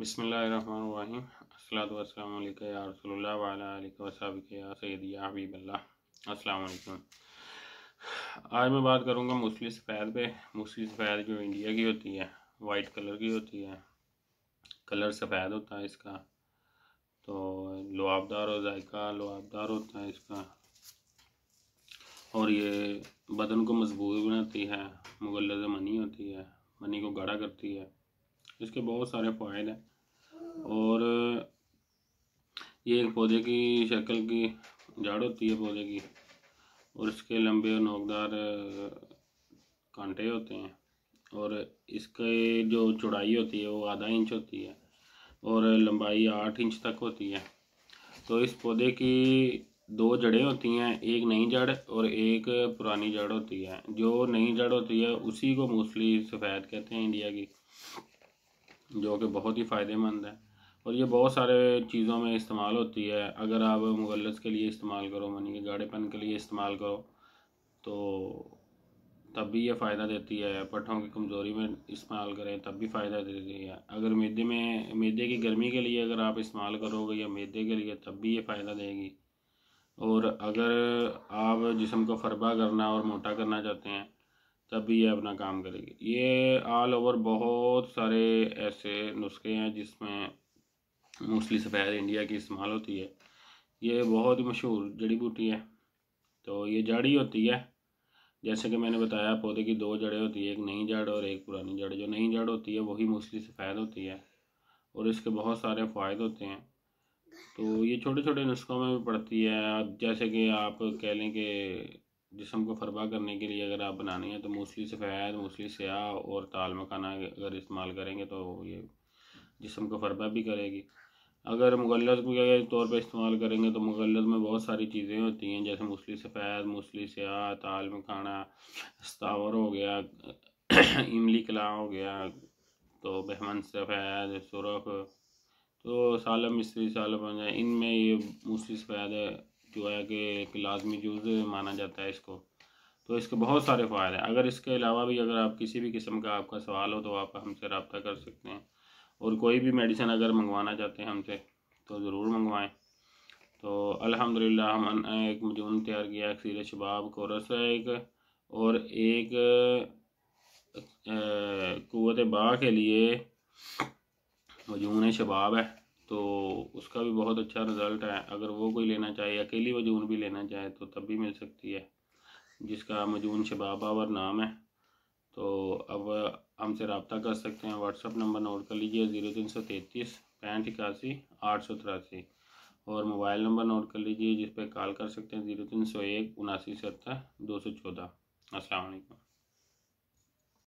बसमिल्लाम आज मैं बात करूंगा मूसली सफ़ैद पे मूसली सफ़ैद जो इंडिया की होती है वाइट कलर की होती है कलर सफ़ैद होता है इसका तो लुआबदार और जायका लुआबदार होता है इसका और ये बदन को मजबूत बनाती है मुगल मनी होती है मनी को गाढ़ा करती है इसके बहुत सारे फ़ायदे हैं और ये एक पौधे की शक्ल की जड़ होती है पौधे की और इसके लंबे और नोकदार कांटे होते हैं और इसके जो चौड़ाई होती है वो आधा इंच होती है और लंबाई आठ इंच तक होती है तो इस पौधे की दो जड़ें होती हैं एक नई जड़ और एक पुरानी जड़ होती है जो नई जड़ होती है उसी को मोस्टली सफ़ेद कहते हैं इंडिया की जो कि बहुत ही फ़ायदेमंद है और ये बहुत सारे चीज़ों में इस्तेमाल होती है अगर आप मुगलस के लिए इस्तेमाल करो मानी कि गाढ़ेपन के लिए इस्तेमाल करो तो तब भी ये फ़ायदा देती है पट्ठों की कमज़ोरी में इस्तेमाल करें तब भी फ़ायदा देती है अगर मैदे में मैदे की गर्मी के लिए अगर आप इस्तेमाल करोगे या मैदे के लिए तब भी ये फ़ायदा देगी और अगर आप जिसम को फरबा करना और मोटा करना चाहते हैं तभी ये अपना काम करेगी ये ऑल ओवर बहुत सारे ऐसे नुस्खे हैं जिसमें मोस्टली सफ़ेद इंडिया की इस्तेमाल होती है ये बहुत ही मशहूर जड़ी बूटी है तो ये जड़ी होती है जैसे कि मैंने बताया पौधे की दो जड़ें होती है एक नई जड़ और एक पुरानी जड़ जो नई जड़ होती है वही मोस्टली सफ़ेद होती है और इसके बहुत सारे फ़ायदे होते हैं तो ये छोटे छोटे नुस्खों में भी पड़ती है अब जैसे कि आप कह लें कि जिसम को फरबा करने के लिए अगर आप बनानी है तो मूसली सफ़ेद मूसली स्याह और ताल मखाना अगर इस्तेमाल करेंगे तो ये जिसम को फरबा भी करेगी अगर मुगलत के तौर पर इस्तेमाल करेंगे तो मुगलत में बहुत सारी चीज़ें होती हैं जैसे मूसली सफ़ेद मूसली स्याह ताल मखाना स्तावर हो गया इमली कला हो गया तो बहमन सफ़ेद सुरख तो सालम मिश्री सालम इनमें ये मूसली सफ़ेद जो है कि एक लाजमी जुज़ माना जाता है इसको तो इसके बहुत सारे फ़ायदे हैं अगर इसके अलावा भी अगर आप किसी भी किस्म का आपका सवाल हो तो आप हमसे रबता कर सकते हैं और कोई भी मेडिसिन अगर मंगवाना चाहते हैं हमसे तो ज़रूर मंगवाएं तो अल्हम्दुलिल्लाह हम एक मजून तैयार किया एक सीर शबाब कोरस है एक और एक कुत बा के लिए मजून शबाब है तो उसका भी बहुत अच्छा रिज़ल्ट है अगर वो कोई लेना चाहे अकेली वजून भी लेना चाहे तो तब भी मिल सकती है जिसका मजून शबाब आवर नाम है तो अब हमसे रबता कर सकते हैं व्हाट्सअप नंबर नोट कर लीजिए ज़ीरो तीन सौ तैंतीस पैंठ इक्यासी आठ सौ तिरासी और मोबाइल नंबर नोट कर लीजिए जिस पर कॉल कर सकते हैं ज़ीरो तीन सौ एक उनासी सत्तर दो सौ चौदह अस्सलाम वालेकुम